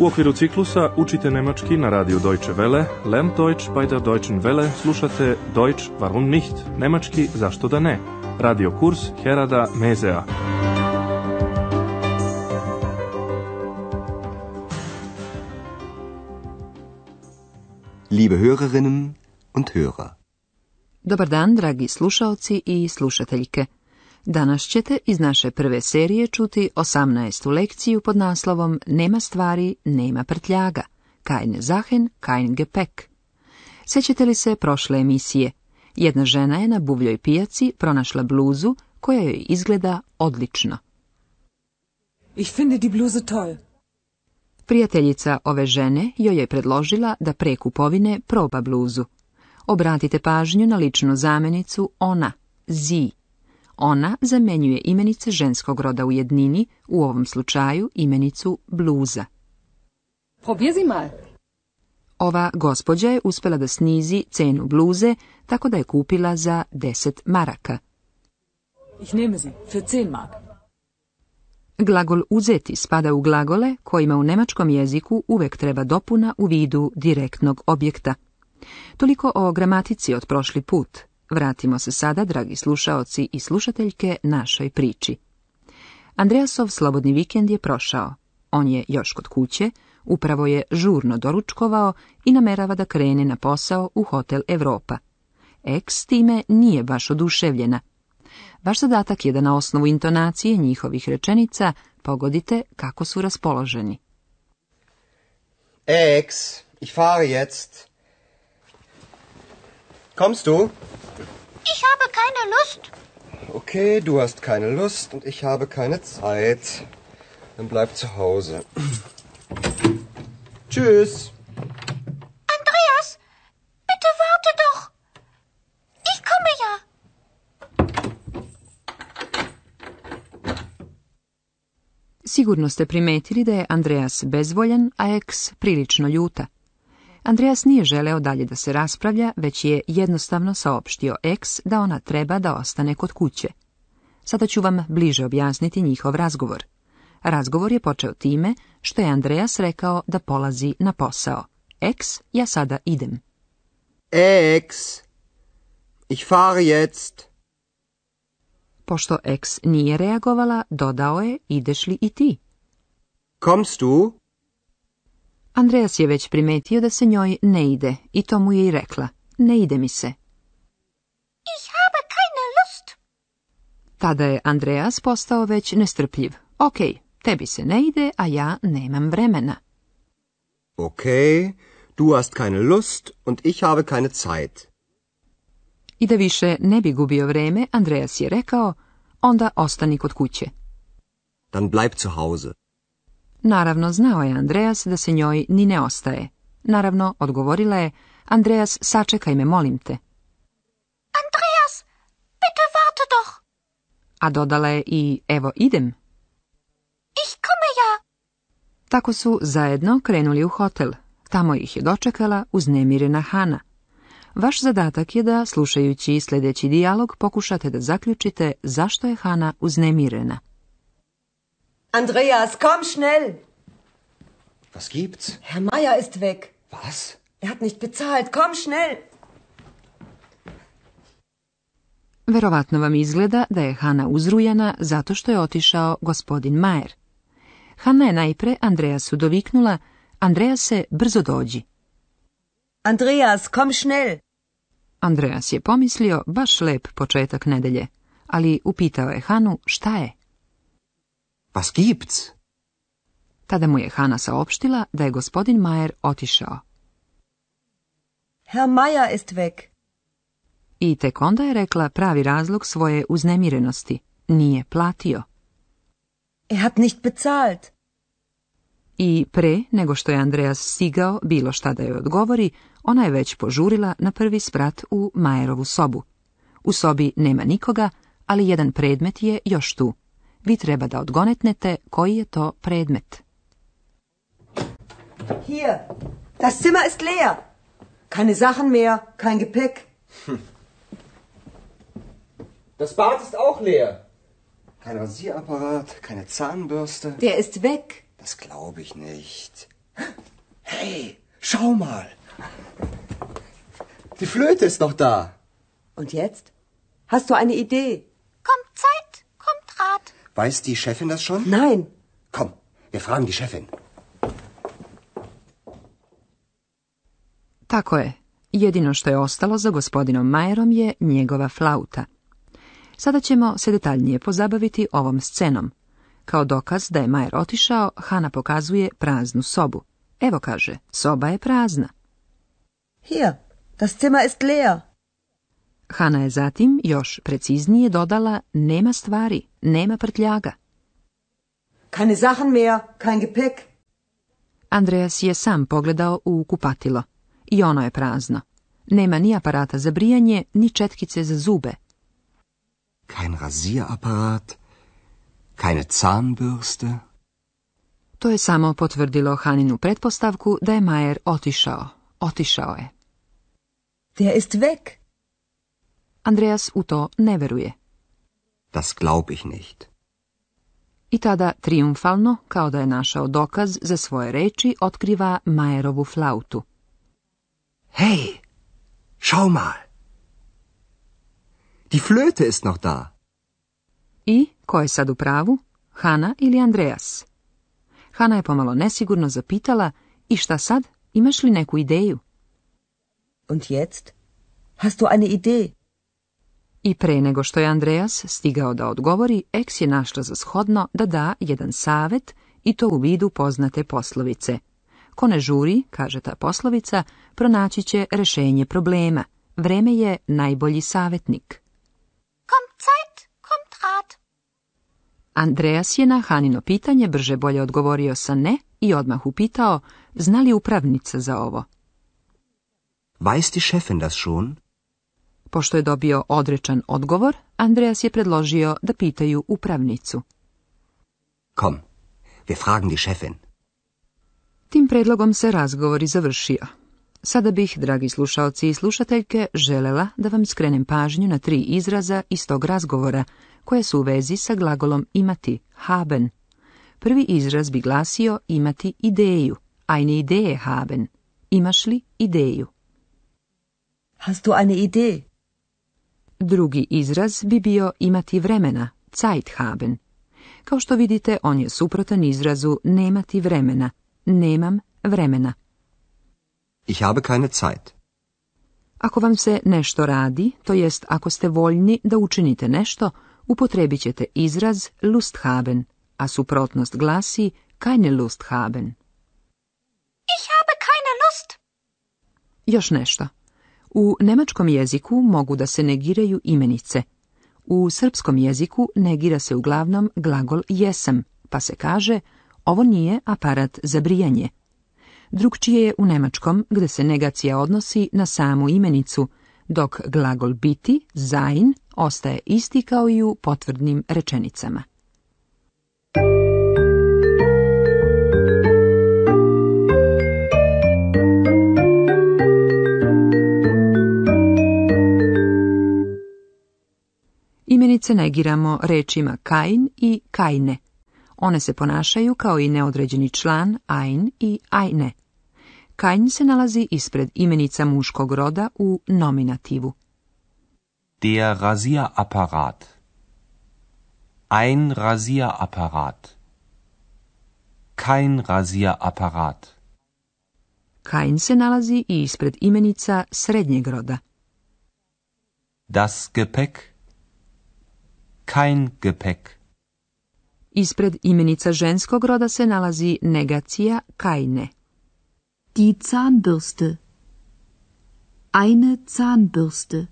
U okviru ciklusa učite nemački na radiju Deutsche Welle, Lern Deutsch bei der Deutschen Welle, slušate Deutsch warum nicht, nemački zašto da ne, radio kurs Herada Mezea. Liebe Hörerinnen und Hörer. Dobar dan, dragi slušaoci i slušateljke. Danas ćete iz naše prve serije čuti 18. lekciju pod naslovom Nema stvari, nema prtljaga. Kein Zahen, kein Gepäck. Sjećate li se prošle emisije? Jedna žena je na buvljoj pijaci pronašla bluzu koja joj izgleda odlično. Ich finde die bluze toll. Prijateljica ove žene joj je predložila da pre kupovine proba bluzu. Obratite pažnju na ličnu zamenicu ona, zi ona zamjenjuje imenice ženskog roda u jednini, u ovom slučaju imenicu bluza. Ova gospođa je uspjela da snizi cenu bluze tako da je kupila za 10 maraka. Ich nehme sie für 10 mark. Glagol uzeti spada u glagole kojima u nemačkom jeziku uvek treba dopuna u vidu direktnog objekta. Toliko o gramatici od prošli put. Vratimo se sada, dragi slušaoci i slušateljke, našoj priči. Andreasov slobodni vikend je prošao. On je još kod kuće, upravo je žurno doručkovao i namerava da krene na posao u Hotel Europa. Eks time nije baš oduševljena. Vaš zadatak je da na osnovu intonacije njihovih rečenica pogodite kako su raspoloženi. Eks, ich fahre jetzt. Kommst du? Ich habe keine Lust. Okay, du hast keine Lust und ich habe keine Zeit. Dann bleib zu Hause. Tschüss. Andreas, bitte warte doch. Ich komme ja. Sigurno ste primetili da je Andreas bezvoljan, a ex prilično ljuta. Andreas nije želeo dalje da se raspravlja, već je jednostavno saopštio X da ona treba da ostane kod kuće. Sada ću vam bliže objasniti njihov razgovor. Razgovor je počeo time što je Andreas rekao da polazi na posao. Ex, ja sada idem. Ex, ich fahre jetzt. Pošto Ex nije reagovala, dodao je ideš li i ti. Kommst du? Andreas je već primetio da se njoj ne ide i to mu je i rekla. Ne ide mi se. Ich habe keine Lust. Tada je Andreas postao već nestrpljiv. Ok, tebi se ne ide, a ja nemam vremena. Ok, du hast keine Lust und ich habe keine Zeit. I da više ne bi gubio vreme, Andreas je rekao, onda ostani kod kuće. Dann bleib zu Hause. Naravno, znao je Andreas da se njoj ni ne ostaje. Naravno, odgovorila je, Andreas, sačekaj me, molim te. Andreas, bitte warte doch. A dodala je i, evo, idem. Ich komme ja. Tako su zajedno krenuli u hotel. Tamo ih je dočekala uznemirena Hana. Vaš zadatak je da, slušajući sljedeći dijalog, pokušate da zaključite zašto je Hana uznemirena. Andreas, komm schnell! Was gibt's? Herr Meier ist weg. Was? Er hat nicht bezahlt. Komm schnell! Verovatno vam izgleda da je Hana uzrujana zato što je otišao gospodin Majer. Hana je najpre Andreasu doviknula, se brzo dođi. Andreas, kom schnell! Andreas je pomislio baš lep početak nedelje, ali upitao je Hanu šta je. Was gibt's? Tada mu je Hana saopštila da je gospodin Majer otišao. Herr Mayer ist weg. I tek onda je rekla pravi razlog svoje uznemirenosti. Nije platio. Er hat nicht bezahlt. I pre nego što je Andreas stigao bilo šta da joj odgovori, ona je već požurila na prvi sprat u Majerovu sobu. U sobi nema nikoga, ali jedan predmet je još tu. Vi treba da odgonetnete koji je to predmet. Hier, das Zimmer ist leer. Keine Sachen mehr, kein Gepäck. Hm. Das Bad ist auch leer. Kein Rasierapparat, keine Zahnbürste. Der ist weg. Das glaube ich nicht. Hey, schau mal. Die Flöte ist noch da. Und jetzt? Hast du eine Idee? Kommt Zeit, kommt Rat. Weiß die Chefin das schon? Nein. Komm, wir fragen die Chefin. Tako je. Jedino što je ostalo za gospodinom Majerom je njegova flauta. Sada ćemo se detaljnije pozabaviti ovom scenom. Kao dokaz da je Majer otišao, Hana pokazuje praznu sobu. Evo kaže, soba je prazna. Hier, das Zimmer ist leer. Hana je zatim još preciznije dodala nema stvari, nema prtljaga. Keine Sachen mehr, kein Gepäck. Andreas je sam pogledao u kupatilo. I ono je prazno. Nema ni aparata za brijanje, ni četkice za zube. Kein rasierapparat, keine Zahnbürste. To je samo potvrdilo Haninu pretpostavku da je Majer otišao. Otišao je. Der ist weg. Andreas u to ne veruje. Das glaub ich nicht. I tada triumfalno, kao da je našao dokaz za svoje reči, otkriva Majerovu flautu. Hej, schau mal. Die Flöte ist noch da. I, ko je sad u pravu, Hana ili Andreas? Hana je pomalo nesigurno zapitala, i šta sad, imaš li neku ideju? Und jetzt? Hast du eine Idee? I pre nego što je Andreas stigao da odgovori, Eks je našla za shodno da da jedan savet i to u vidu poznate poslovice. Ko ne žuri, kaže ta poslovica, pronaći će rešenje problema. Vreme je najbolji savetnik. Kom Zeit, kommt Rat. Andreas je na Hanino pitanje brže bolje odgovorio sa ne i odmah upitao, zna li upravnica za ovo? Weiß die Chefin das schon? Pošto je dobio odrečan odgovor, Andreas je predložio da pitaju upravnicu. Kom, wir fragen die Chefin. Tim predlogom se razgovor i završio. Sada bih, dragi slušaoci i slušateljke, želela da vam skrenem pažnju na tri izraza iz tog razgovora, koje su u vezi sa glagolom imati, haben. Prvi izraz bi glasio imati ideju, eine Idee haben. Imaš li ideju? Hast du eine Idee? Drugi izraz bi bio imati vremena, Zeit haben. Kao što vidite, on je suprotan izrazu nemati vremena, nemam vremena. Ich habe keine Zeit. Ako vam se nešto radi, to jest ako ste voljni da učinite nešto, upotrebit ćete izraz lust haben, a suprotnost glasi keine lust haben. Ich habe keine lust. Još nešto. U nemačkom jeziku mogu da se negiraju imenice. U srpskom jeziku negira se uglavnom glagol jesam, pa se kaže ovo nije aparat za brijanje. Drugčije je u nemačkom, gde se negacija odnosi na samu imenicu, dok glagol biti, sein, ostaje isti kao i u potvrdnim rečenicama. se negiramo rečima Kain i Kajne. One se ponašaju kao i neodređeni član ein i Ajne. Kain se nalazi ispred imenica muškog roda u nominativu. Der Rasierapparat. Ein Rasierapparat. razija Rasierapparat. Kain se nalazi i ispred imenica srednjeg roda. Das Gepäck kein Gepäck. Ispred imenica ženskog roda se nalazi negacija keine. Die Zahnbürste. Eine Zahnbürste.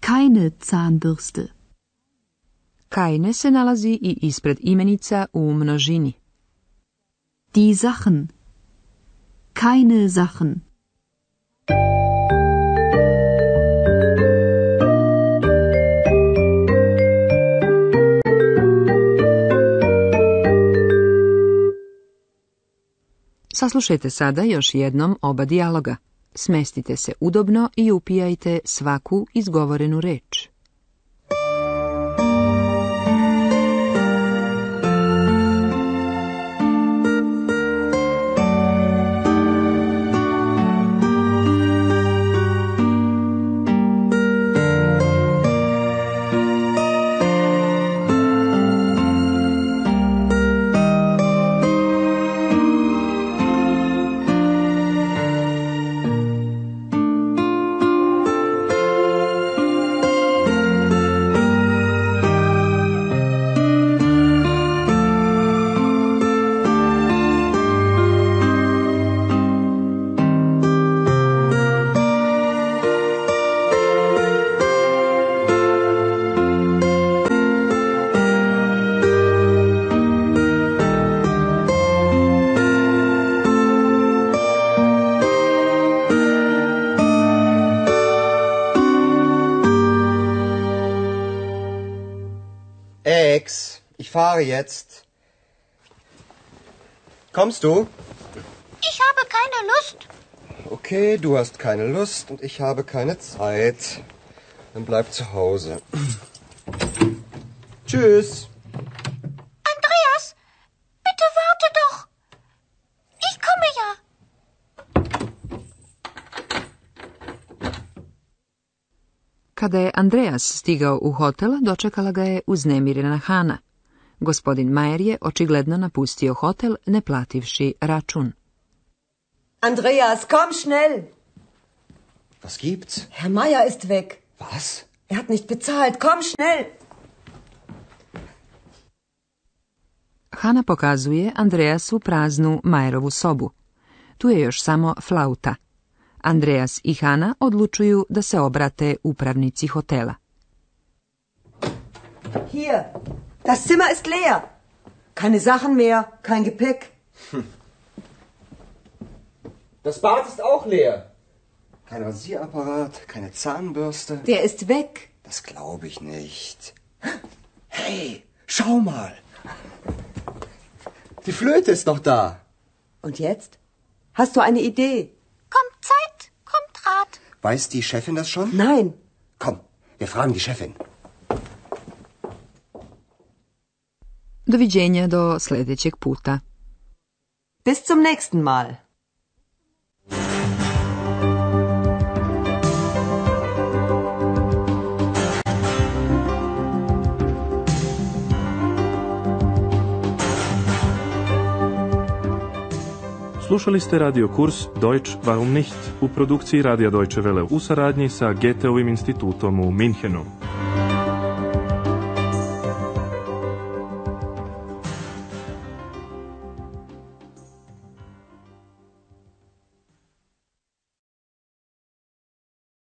Keine Zahnbürste. Keine se nalazi i ispred imenica u množini. Die Sachen. Keine Sachen. Saslušajte sada još jednom oba dijaloga. Smestite se udobno i upijajte svaku izgovorenu reč. fahre jetzt. Kommst du? Ich habe keine Lust. Okay, du hast keine Lust und ich habe keine Zeit. Dann bleib zu Hause. Tschüss. Andreas, bitte warte doch. Ich komme ja. Kada je Andreas stigao u hotel, dočekala ga je uznemirena Hana. Gospodin Majer je očigledno napustio hotel ne plativši račun. Andreas, komm schnell! Was gibt's? Herr Mayer ist weg. Was? Er hat nicht bezahlt. Komm schnell! Hana pokazuje Andreasu praznu Majerovu sobu. Tu je još samo flauta. Andreas i Hana odlučuju da se obrate upravnici hotela. Hier, Das Zimmer ist leer. Keine Sachen mehr, kein Gepäck. Hm. Das Bad ist auch leer. Kein Rasierapparat, keine Zahnbürste. Der ist weg. Das glaube ich nicht. Hey, schau mal. Die Flöte ist noch da. Und jetzt? Hast du eine Idee? Kommt Zeit, kommt Rat. Weiß die Chefin das schon? Nein. Komm, wir fragen die Chefin. Doviđenja do sljedećeg puta. Bis zum nächsten Mal. Slušali ste radio kurs Deutsch warum nicht u produkciji Radija Deutsche Welle u saradnji sa Goetheovim institutom u Minhenu.